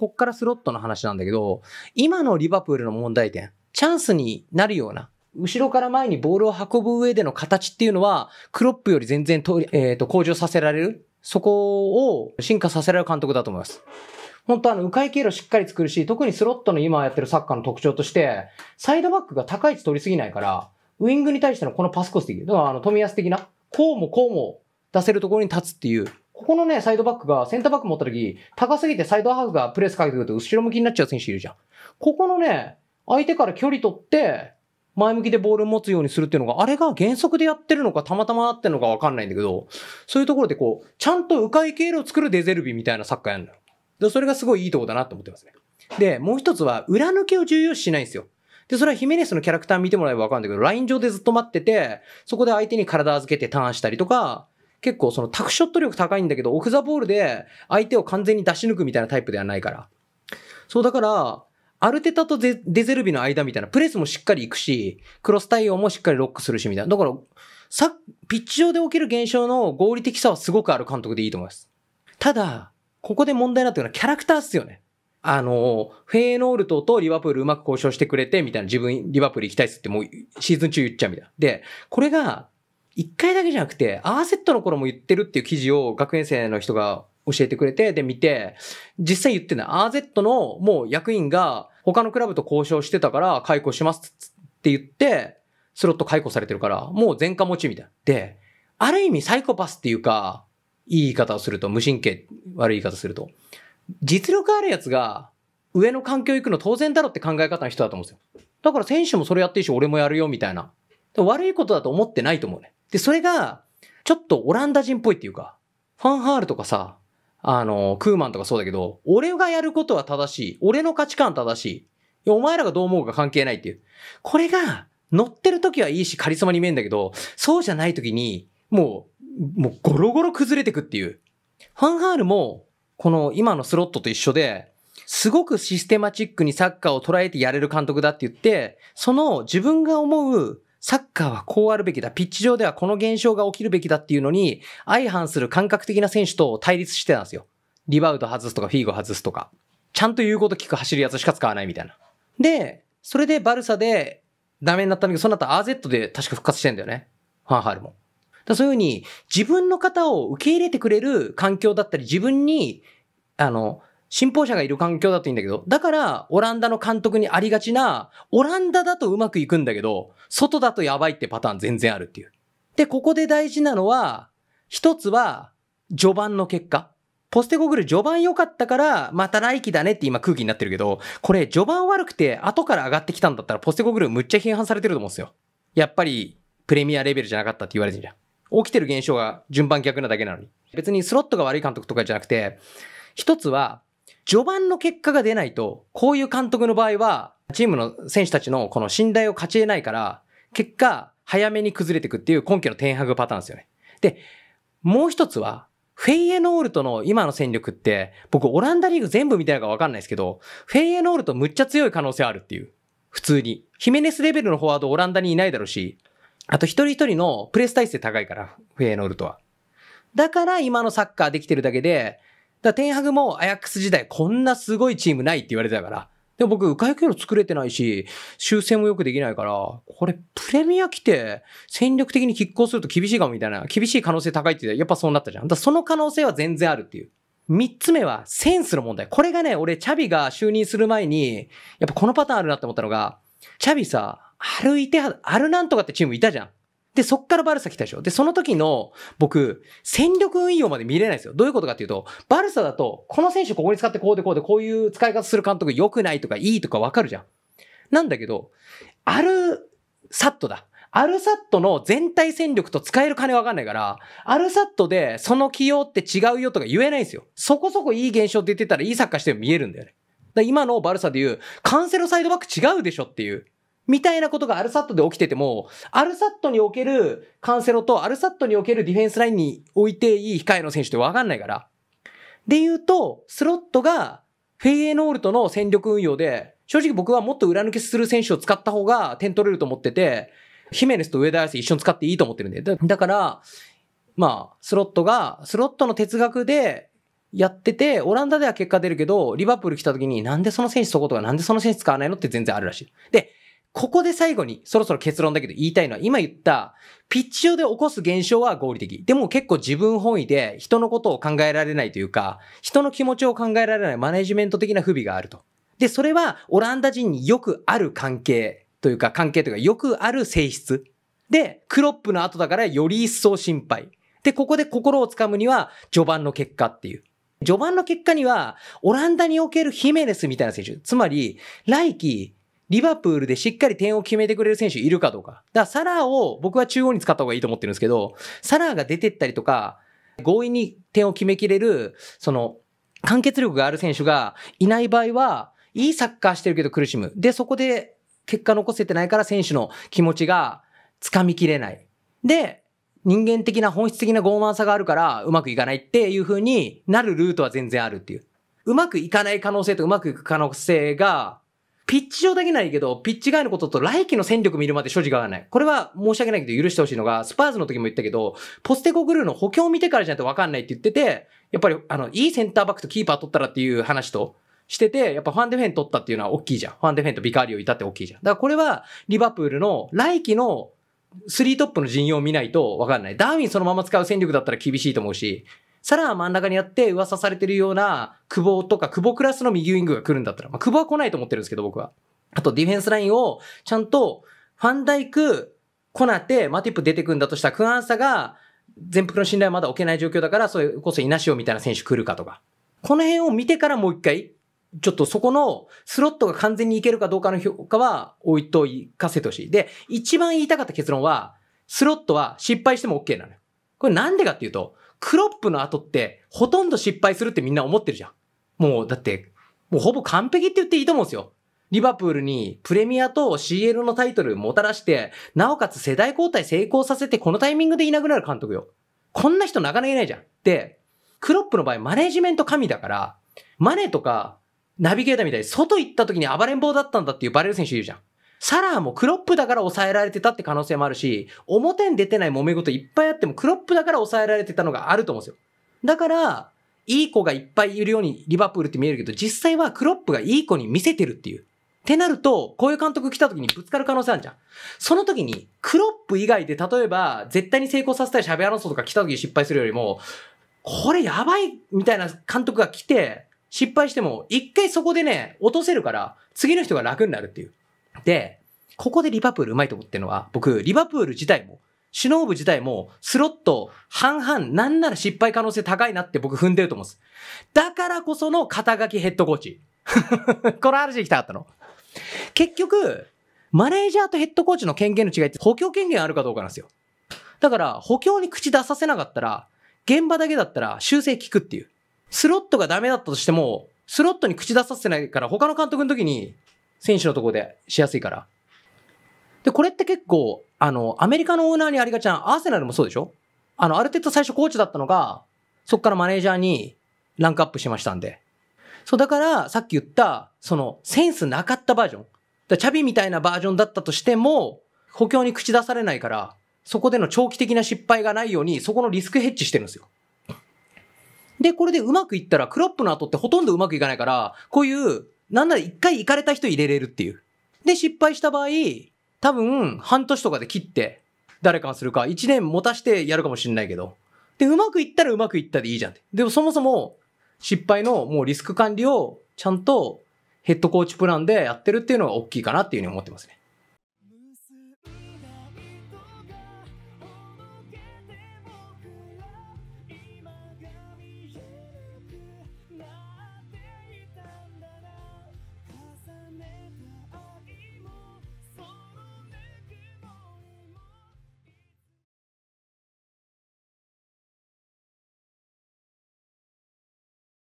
こっからスロットの話なんだけど、今のリバプールの問題点、チャンスになるような、後ろから前にボールを運ぶ上での形っていうのは、クロップより全然と、えー、と向上させられる、そこを進化させられる監督だと思います。本当あの、迂回経路しっかり作るし、特にスロットの今やってるサッカーの特徴として、サイドバックが高い位置取りすぎないから、ウイングに対してのこのパスコス的、だからあの、富安的な、こうもこうも出せるところに立つっていう、ここのね、サイドバックが、センターバック持った時、高すぎてサイドハーフがプレスかけてくると後ろ向きになっちゃう選手いるじゃん。ここのね、相手から距離取って、前向きでボールを持つようにするっていうのが、あれが原則でやってるのか、たまたまあってるのかわかんないんだけど、そういうところでこう、ちゃんと迂回経路を作るデゼルビみたいなサッカーやるのよ。で、それがすごいいいとこだなと思ってますね。で、もう一つは、裏抜けを重要視しないんですよ。で、それはヒメネスのキャラクター見てもらえばわかるんだけど、ライン上でずっと待ってて、そこで相手に体預けてターンしたりとか、結構そのタクショット力高いんだけど、オフザボールで相手を完全に出し抜くみたいなタイプではないから。そうだから、アルテタとデゼルビの間みたいな、プレスもしっかり行くし、クロス対応もしっかりロックするしみたいな。だから、さ、ピッチ上で起きる現象の合理的さはすごくある監督でいいと思います。ただ、ここで問題になってるのはキャラクターっすよね。あの、フェーノールトとリバプールうまく交渉してくれて、みたいな自分、リバプール行きたいっすってもうシーズン中言っちゃうみたいな。で、これが一回だけじゃなくて、アーセットの頃も言ってるっていう記事を学園生の人が教えてくれて、で見て、実際言ってない。アーゼットのもう役員が他のクラブと交渉してたから解雇しますって言って、スロット解雇されてるから、もう前科持ちみたいな。で、ある意味サイコパスっていうか、いい言い方をすると、無神経、悪い言い方すると。実力あるやつが、上の環境行くの当然だろって考え方の人だと思うんですよ。だから選手もそれやっていいし、俺もやるよ、みたいな。悪いことだと思ってないと思うね。で、それが、ちょっとオランダ人っぽいっていうか、ファンハールとかさ、あの、クーマンとかそうだけど、俺がやることは正しい。俺の価値観正しい。いや、お前らがどう思うか関係ないっていう。これが、乗ってる時はいいし、カリスマに見えんだけど、そうじゃない時に、もう、もうゴロゴロ崩れてくっていう。ファンハールも、この今のスロットと一緒で、すごくシステマチックにサッカーを捉えてやれる監督だって言って、その自分が思うサッカーはこうあるべきだ、ピッチ上ではこの現象が起きるべきだっていうのに、相反する感覚的な選手と対立してたんですよ。リバウトド外すとか、フィーゴ外すとか。ちゃんと言うこと聞く走るやつしか使わないみたいな。で、それでバルサでダメになったんだけど、その後 RZ で確か復活してんだよね。ファンハールも。だそういうふうに、自分の方を受け入れてくれる環境だったり、自分に、あの、信奉者がいる環境だといいんだけど、だから、オランダの監督にありがちな、オランダだとうまくいくんだけど、外だとやばいってパターン全然あるっていう。で、ここで大事なのは、一つは、序盤の結果。ポステコグル序盤良かったから、また来季だねって今空気になってるけど、これ序盤悪くて後から上がってきたんだったら、ポステコグルむっちゃ批判されてると思うんですよ。やっぱり、プレミアレベルじゃなかったって言われてるじゃん。起きてる現象が順番逆なだけなのに。別にスロットが悪い監督とかじゃなくて、一つは、序盤の結果が出ないと、こういう監督の場合は、チームの選手たちのこの信頼を勝ち得ないから、結果、早めに崩れていくっていう根拠の天白パターンですよね。で、もう一つは、フェイエノールトの今の戦力って、僕オランダリーグ全部見てないかわかんないですけど、フェイエノールトむっちゃ強い可能性あるっていう。普通に。ヒメネスレベルのフォワードオランダにいないだろうし、あと一人一人のプレス体制高いから、フェイエノールトは。だから今のサッカーできてるだけで、だテンハグもアヤックス時代こんなすごいチームないって言われてたから。でも僕、うかゆけろ作れてないし、修正もよくできないから、これ、プレミア来て、戦力的に拮抗すると厳しいかもみたいな、厳しい可能性高いって言ったら、やっぱそうなったじゃん。だその可能性は全然あるっていう。三つ目は、センスの問題。これがね、俺、チャビが就任する前に、やっぱこのパターンあるなって思ったのが、チャビさ、歩いて、あるなんとかってチームいたじゃん。で、そっからバルサ来たでしょ。で、その時の、僕、戦力運用まで見れないんですよ。どういうことかっていうと、バルサだと、この選手ここに使ってこうでこうで、こういう使い方する監督良くないとかいいとかわかるじゃん。なんだけど、アルサットだ。アルサットの全体戦力と使える金わかんないから、アルサットでその起用って違うよとか言えないんですよ。そこそこいい現象出てたらいいサッカーしても見えるんだよね。だ今のバルサでいう、カンセロサイドバック違うでしょっていう。みたいなことがアルサットで起きてても、アルサットにおけるカンセロとアルサットにおけるディフェンスラインに置いていい控えの選手ってわかんないから。で言うと、スロットがフェイエノールトの戦力運用で、正直僕はもっと裏抜けする選手を使った方が点取れると思ってて、ヒメネスと上田イス一緒に使っていいと思ってるんで。だから、まあ、スロットが、スロットの哲学でやってて、オランダでは結果出るけど、リバプール来た時になんでその選手そことか、なんでその選手使わないのって全然あるらしい。で、ここで最後に、そろそろ結論だけど言いたいのは、今言った、ピッチ上で起こす現象は合理的。でも結構自分本位で人のことを考えられないというか、人の気持ちを考えられないマネジメント的な不備があると。で、それはオランダ人によくある関係というか、関係というか、よくある性質。で、クロップの後だからより一層心配。で、ここで心をつかむには、序盤の結果っていう。序盤の結果には、オランダにおけるヒメネスみたいな選手、つまり、来季、リバプールでしっかり点を決めてくれる選手いるかどうか。だからサラーを僕は中央に使った方がいいと思ってるんですけど、サラーが出てったりとか、強引に点を決めきれる、その、完結力がある選手がいない場合は、いいサッカーしてるけど苦しむ。で、そこで結果残せてないから選手の気持ちが掴みきれない。で、人間的な本質的な傲慢さがあるからうまくいかないっていう風になるルートは全然あるっていう。うまくいかない可能性とうまくいく可能性がピッチ上だけないけど、ピッチ外のことと来季の戦力見るまで所持が合わない。これは申し訳ないけど許してほしいのが、スパーズの時も言ったけど、ポステコグルーの補強を見てからじゃないとわかんないって言ってて、やっぱり、あの、いいセンターバックとキーパー取ったらっていう話と、してて、やっぱファンデフェン取ったっていうのは大きいじゃん。ファンデフェンとビカーリオいたって大きいじゃん。だからこれは、リバプールの来季の3トップの陣容を見ないとわかんない。ダーウィンそのまま使う戦力だったら厳しいと思うし、さら真ん中にあって噂されてるような久保とか久保クラスの右ウィングが来るんだったら、まあ、久保は来ないと思ってるんですけど僕は。あとディフェンスラインをちゃんとファンダイク、コナテ、マティップ出てくんだとしたらクアンサが全幅の信頼はまだ置けない状況だから、それこそいなしオみたいな選手来るかとか。この辺を見てからもう一回、ちょっとそこのスロットが完全にいけるかどうかの評価は置いといかせてほしい。で、一番言いたかった結論は、スロットは失敗しても OK なのよ。これなんでかっていうと、クロップの後ってほとんど失敗するってみんな思ってるじゃん。もうだって、もうほぼ完璧って言っていいと思うんですよ。リバプールにプレミアと CL のタイトルもたらして、なおかつ世代交代成功させてこのタイミングでいなくなる監督よ。こんな人なかなかいないじゃん。で、クロップの場合マネジメント神だから、マネとかナビゲーターみたいに外行った時に暴れん坊だったんだっていうバレる選手いるじゃん。サラーもクロップだから抑えられてたって可能性もあるし、表に出てない揉め事いっぱいあってもクロップだから抑えられてたのがあると思うんですよ。だから、いい子がいっぱいいるようにリバプールって見えるけど、実際はクロップがいい子に見せてるっていう。ってなると、こういう監督来た時にぶつかる可能性あるじゃん。その時に、クロップ以外で例えば、絶対に成功させたいシャベアロンソとか来た時に失敗するよりも、これやばいみたいな監督が来て、失敗しても、一回そこでね、落とせるから、次の人が楽になるっていう。で、ここでリバプールうまいと思ってるのは、僕、リバプール自体も、シュノーブ自体も、スロット半々、なんなら失敗可能性高いなって僕踏んでると思うんです。だからこその肩書きヘッドコーチ。この話行きたかったの。結局、マネージャーとヘッドコーチの権限の違いって補強権限あるかどうかなんですよ。だから補強に口出させなかったら、現場だけだったら修正聞くっていう。スロットがダメだったとしても、スロットに口出させないから他の監督の時に選手のところでしやすいから。で、これって結構、あの、アメリカのオーナーにありがちな、アーセナルもそうでしょあの、ある程度最初コーチだったのが、そっからマネージャーにランクアップしましたんで。そう、だから、さっき言った、その、センスなかったバージョン。だチャビみたいなバージョンだったとしても、補強に口出されないから、そこでの長期的な失敗がないように、そこのリスクヘッジしてるんですよ。で、これでうまくいったら、クロップの後ってほとんどうまくいかないから、こういうなんなら一回行かれた人入れれるっていう。で、失敗した場合、多分、半年とかで切って、誰かがするか、一年持たしてやるかもしれないけど。で、うまくいったらうまくいったでいいじゃん。でもそもそも、失敗のもうリスク管理をちゃんとヘッドコーチプランでやってるっていうのが大きいかなっていうふうに思ってますね。